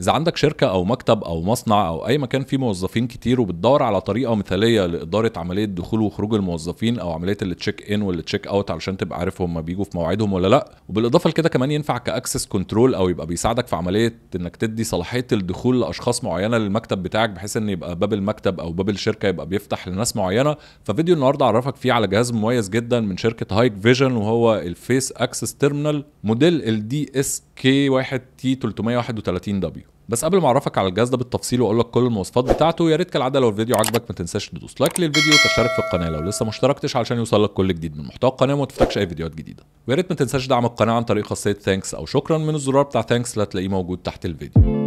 اذا عندك شركه او مكتب او مصنع او اي مكان فيه موظفين كتير وبتدور على طريقه مثاليه لاداره عمليه دخول وخروج الموظفين او عمليه التشيك ان والتشيك اوت علشان تبقى عارف هما بيجوا في مواعيدهم ولا لا وبالاضافه لكده كمان ينفع كاكسس كنترول او يبقى بيساعدك في عمليه انك تدي صلاحيه الدخول لاشخاص معينه للمكتب بتاعك بحيث ان يبقى باب المكتب او باب الشركه يبقى بيفتح لناس معينه ففيديو النهارده عرفك فيه على جهاز مميز جدا من شركه هايك فيجن وهو الفيس اكسس تيرمينال موديل الدي اس كي 1 تي 331 دبليو بس قبل ما اعرفك على الجهاز ده بالتفصيل واقول لك كل المواصفات بتاعته يا ريت كالعاده لو الفيديو عجبك ما تنساش تدوس لايك للفيديو وتشترك في القناه لو لسه ما اشتركتش علشان يوصلك كل جديد من محتوى القناه وما تفوتكش اي فيديوهات جديده ويا ريت ما تنساش دعم القناه عن طريق خاصيه ثانكس او شكرا من الزرار بتاع ثانكس اللي هتلاقيه موجود تحت الفيديو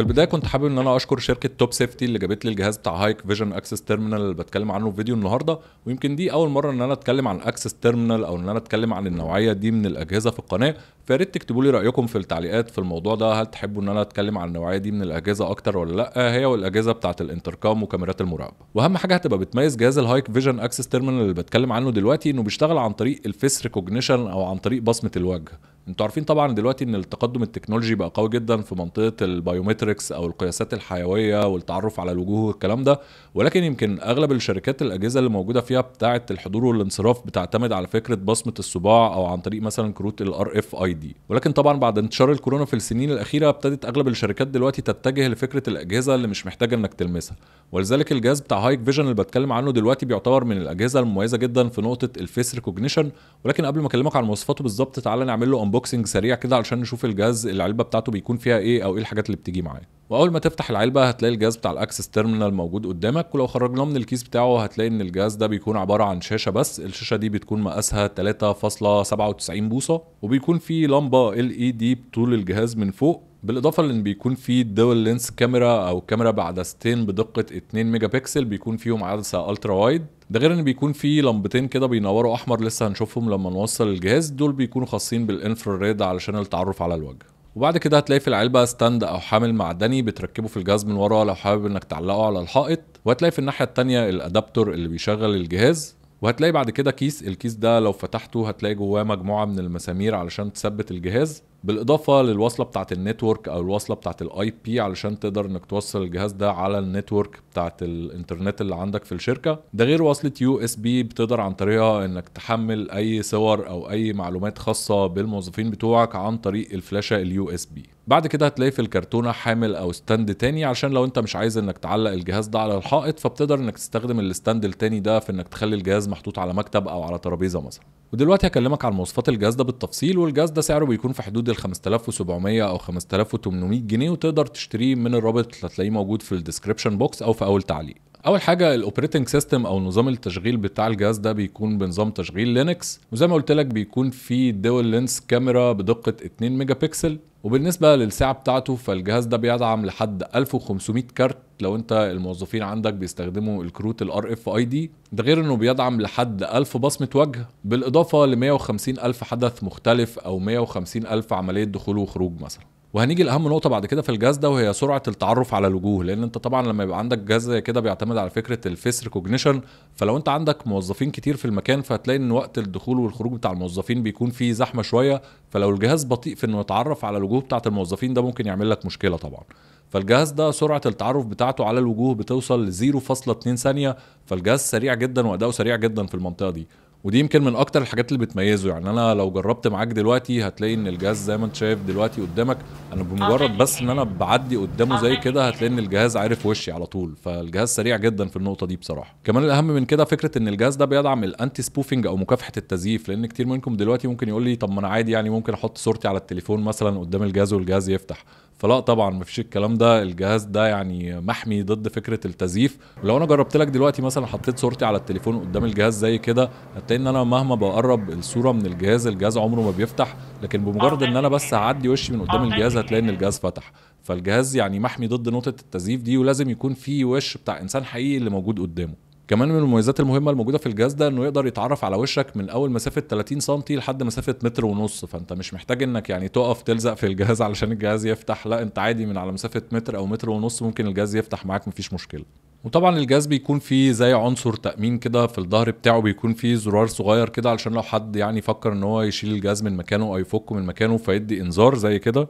في البدايه كنت حابب ان انا اشكر شركه توب سيفتي اللي جابت لي الجهاز بتاع هايك فيجن اكسس تيرمينال اللي بتكلم عنه في فيديو النهارده ويمكن دي اول مره ان انا اتكلم عن اكسس تيرمينال او ان انا اتكلم عن النوعيه دي من الاجهزه في القناه فيا ريت تكتبوا لي رايكم في التعليقات في الموضوع ده هل تحبوا ان انا اتكلم عن النوعيه دي من الاجهزه اكتر ولا لا هي والاجهزه بتاعه الانتركام وكاميرات المراقبه واهم حاجه هتبقى بتميز جهاز الهايك فيجن اكسس تيرمينال اللي بتكلم عنه دلوقتي انه بيشتغل عن طريق الفيس ريكوجنيشن او عن طريق بصمه الوجه انتوا عارفين طبعا دلوقتي ان التقدم التكنولوجي بقى قوي جدا في منطقه البايومتريكس او القياسات الحيويه والتعرف على الوجوه والكلام ده ولكن يمكن اغلب الشركات الاجهزه اللي موجوده فيها بتاعه الحضور والانصراف بتعتمد على فكره بصمه الصباع او عن طريق مثلا كروت الار اف اي دي ولكن طبعا بعد انتشار الكورونا في السنين الاخيره ابتدت اغلب الشركات دلوقتي تتجه لفكره الاجهزه اللي مش محتاجه انك تلمسها ولذلك الجهاز بتاع هايك فيجن اللي بتكلم عنه دلوقتي بيعتبر من الاجهزه المميزه جدا في نقطه الفيس ريكوجنيشن ولكن قبل ما اكلمك عن مواصفاته بالظبط تعالى نعمل له انبوكسنج سريع كده علشان نشوف الجهاز العلبه بتاعته بيكون فيها ايه او ايه الحاجات اللي بتيجي معاه واول ما تفتح العلبه هتلاقي الجهاز بتاع الاكسس تيرمينال موجود قدامك ولو خرجناه من الكيس بتاعه هتلاقي ان الجهاز ده بيكون عباره عن شاشه بس الشاشه دي بتكون مقاسها 3.97 بوصه وبيكون في لمبه ال اي e دي بطول الجهاز من فوق بالاضافه لان بيكون في دول لينس كاميرا او كاميرا بعدستين بدقه 2 ميجا بكسل بيكون فيهم عدسه الترا وايد ده غير ان بيكون في لمبتين كده بينوروا احمر لسه هنشوفهم لما نوصل الجهاز دول بيكونوا خاصين بالانفراريد علشان التعرف على الوجه وبعد كده هتلاقي في العلبة ستاند أو حامل معدني بتركبه في الجهاز من ورا لو حابب إنك تعلقه على الحائط وهتلاقي في الناحية الثانيه الأدابتور اللي بيشغل الجهاز وهتلاقي بعد كده كيس الكيس ده لو فتحته هتلاقي جواه مجموعة من المسامير علشان تثبت الجهاز بالاضافه للوصله بتاعه النتورك او الوصله بتاعه الاي بي علشان تقدر انك توصل الجهاز ده على النتورك بتاعه الانترنت اللي عندك في الشركه ده غير وصله يو اس بي بتقدر عن طريقها انك تحمل اي صور او اي معلومات خاصه بالموظفين بتوعك عن طريق الفلاشه اليو اس بي بعد كده هتلاقي في الكرتونه حامل او ستاند تاني عشان لو انت مش عايز انك تعلق الجهاز ده على الحائط فبتقدر انك تستخدم الستاند التاني ده في انك تخلي الجهاز محطوط على مكتب او على ترابيزه مثلا ودلوقتي هكلمك عن مواصفات الجهاز ده بالتفصيل والجهاز ده سعره بيكون في حدود ال 5700 او 5800 جنيه وتقدر تشتريه من الرابط اللي هتلاقيه موجود في الديسكربشن بوكس او في اول تعليق اول حاجه الاوبريتنج سيستم او نظام التشغيل بتاع الجهاز ده بيكون بنظام تشغيل لينكس وزي ما قلت لك بيكون فيه دول لينس كاميرا بدقه 2 ميجا بكسل وبالنسبه للسعه بتاعته فالجهاز ده بيدعم لحد 1500 كارت لو انت الموظفين عندك بيستخدموا الكروت الار اف اي دي ده غير انه بيدعم لحد 1000 بصمه وجه بالاضافه ل 150 الف حدث مختلف او 150 الف عمليه دخول وخروج مثلا وهنيجي لاهم نقطه بعد كده في الجهاز ده وهي سرعه التعرف على الوجوه لان انت طبعا لما يبقى عندك جهاز زي كده بيعتمد على فكره الفيس ريكوجنيشن فلو انت عندك موظفين كتير في المكان فهتلاقي ان وقت الدخول والخروج بتاع الموظفين بيكون فيه زحمه شويه فلو الجهاز بطيء في انه يتعرف على الوجوه بتاعه الموظفين ده ممكن يعمل لك مشكله طبعا فالجهاز ده سرعه التعرف بتاعته على الوجوه بتوصل ل 0.2 ثانيه فالجهاز سريع جدا واداؤه سريع جدا في المنطقه دي ودي يمكن من اكتر الحاجات اللي بتميزه يعني انا لو جربت معاك دلوقتي هتلاقي ان الجهاز زي ما انت شايف دلوقتي قدامك انا بمجرد آه، بس ان انا بعدي قدامه آه، زي كده هتلاقي ان الجهاز عارف وشي على طول فالجهاز سريع جدا في النقطه دي بصراحه كمان الاهم من كده فكره ان الجهاز ده بيدعم الانتي سبوفنج او مكافحه التزييف لان كتير منكم دلوقتي ممكن يقول لي طب ما انا عادي يعني ممكن احط صورتي على التليفون مثلا قدام الجهاز والجهاز يفتح فلا طبعا مفيش الكلام ده الجهاز ده يعني محمي ضد فكره التزييف ولو انا جربت لك دلوقتي مثلا حطيت صورتي على التليفون قدام الجهاز زي كده هتلاقي ان انا مهما بقرب الصوره من الجهاز الجهاز عمره ما بيفتح لكن بمجرد ان انا بس اعدي وشي من قدام الجهاز هتلاقي ان الجهاز فتح فالجهاز يعني محمي ضد نقطه التزييف دي ولازم يكون في وش بتاع انسان حقيقي اللي موجود قدامه كمان من المميزات المهمه الموجوده في الجهاز ده انه يقدر يتعرف على وشك من اول مسافه 30 سم لحد مسافه متر ونص فانت مش محتاج انك يعني تقف تلزق في الجهاز علشان الجهاز يفتح لا انت عادي من على مسافه متر او متر ونص ممكن الجهاز يفتح معاك مفيش مشكله وطبعا الجهاز بيكون فيه زي عنصر تامين كده في الظهر بتاعه بيكون فيه زرار صغير كده علشان لو حد يعني فكر ان هو يشيل الجهاز من مكانه او يفكه من مكانه فيدي انذار زي كده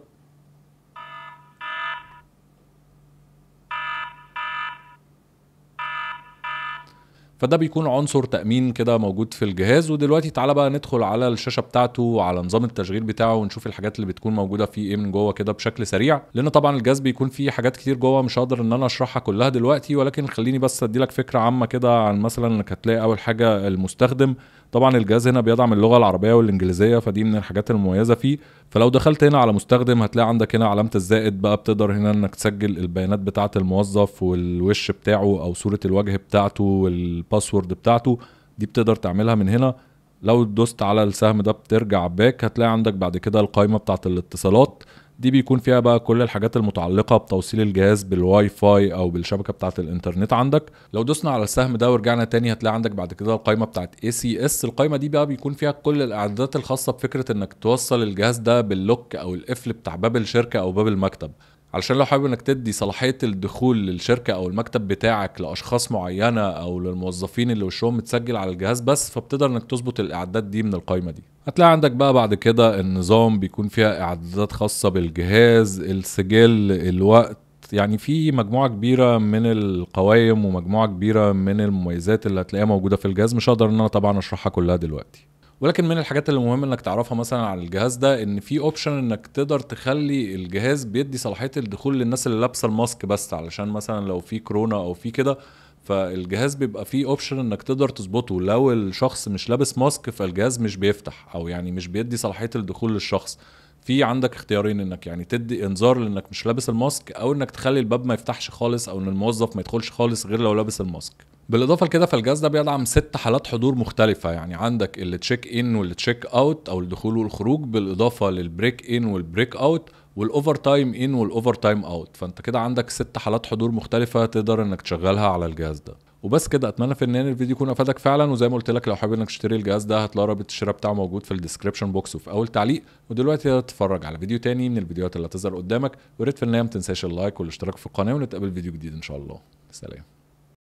فده بيكون عنصر تامين كده موجود في الجهاز ودلوقتي تعالى بقى ندخل على الشاشه بتاعته وعلى نظام التشغيل بتاعه ونشوف الحاجات اللي بتكون موجوده فيه ايه من جوه كده بشكل سريع لان طبعا الجهاز بيكون فيه حاجات كتير جوه مش هقدر ان انا اشرحها كلها دلوقتي ولكن خليني بس اديلك فكره عامه كده عن مثلا انك هتلاقي اول حاجه المستخدم طبعا الجهاز هنا بيدعم اللغه العربيه والانجليزيه فدي من الحاجات المميزه فيه فلو دخلت هنا على مستخدم هتلاقي عندك هنا علامه الزائد بقى بتقدر هنا انك تسجل البيانات بتاعه الموظف والوش بتاعه او صوره الوجه بتاعته والباسورد بتاعته دي بتقدر تعملها من هنا لو دوست على السهم ده بترجع باك هتلاقي عندك بعد كده القائمه بتاعه الاتصالات دي بيكون فيها بقى كل الحاجات المتعلقه بتوصيل الجهاز بالواي فاي او بالشبكه بتاعه الانترنت عندك لو دوسنا على السهم ده ورجعنا تاني هتلاقي عندك بعد كده القائمه بتاعه اي سي اس القائمه دي بقى بيكون فيها كل الاعدادات الخاصه بفكره انك توصل الجهاز ده باللوك او القفل بتاع باب الشركه او باب المكتب علشان لو حابب انك تدي صلاحيه الدخول للشركه او المكتب بتاعك لاشخاص معينه او للموظفين اللي وشهم متسجل على الجهاز بس فبتقدر انك تظبط الاعداد دي من القائمه دي هتلاقي عندك بقى بعد كده النظام بيكون فيها اعدادات خاصه بالجهاز السجل الوقت يعني في مجموعه كبيره من القوائم ومجموعه كبيره من المميزات اللي هتلاقيها موجوده في الجهاز مش هقدر ان انا طبعا اشرحها كلها دلوقتي ولكن من الحاجات اللي مهم انك تعرفها مثلا على الجهاز ده ان في اوبشن انك تقدر تخلي الجهاز بيدي صلاحيه الدخول للناس اللي لابسه الماسك بس علشان مثلا لو في كورونا او في كده فالجهاز بيبقى فيه اوبشن انك تقدر تظبطه لو الشخص مش لابس ماسك فالجهاز مش بيفتح او يعني مش بيدي صلاحيه الدخول للشخص في عندك اختيارين انك يعني تدي انذار لانك مش لابس الماسك او انك تخلي الباب ما يفتحش خالص او ان الموظف ما يدخلش خالص غير لو لابس الماسك بالاضافه لكده فالجهاز ده بيدعم ست حالات حضور مختلفه يعني عندك اللي تشيك ان والتشيك اوت او الدخول والخروج بالاضافه للبريك ان والبريك اوت والاوفر تايم ان والاوفر تايم اوت فانت كده عندك ست حالات حضور مختلفه تقدر انك تشغلها على الجهاز ده وبس كده اتمنى في النهايه الفيديو يكون افادك فعلا وزي ما قلت لك لو حابب انك تشتري الجهاز ده هتلاقي رابط الشراء بتاعه موجود في الديسكربشن بوكس وفي اول تعليق ودلوقتي تتفرج على فيديو تاني من الفيديوهات اللي هتظهر قدامك وريت في النهايه ما تنساش اللايك والاشتراك في القناه ونتقابل فيديو جديد ان شاء الله سلام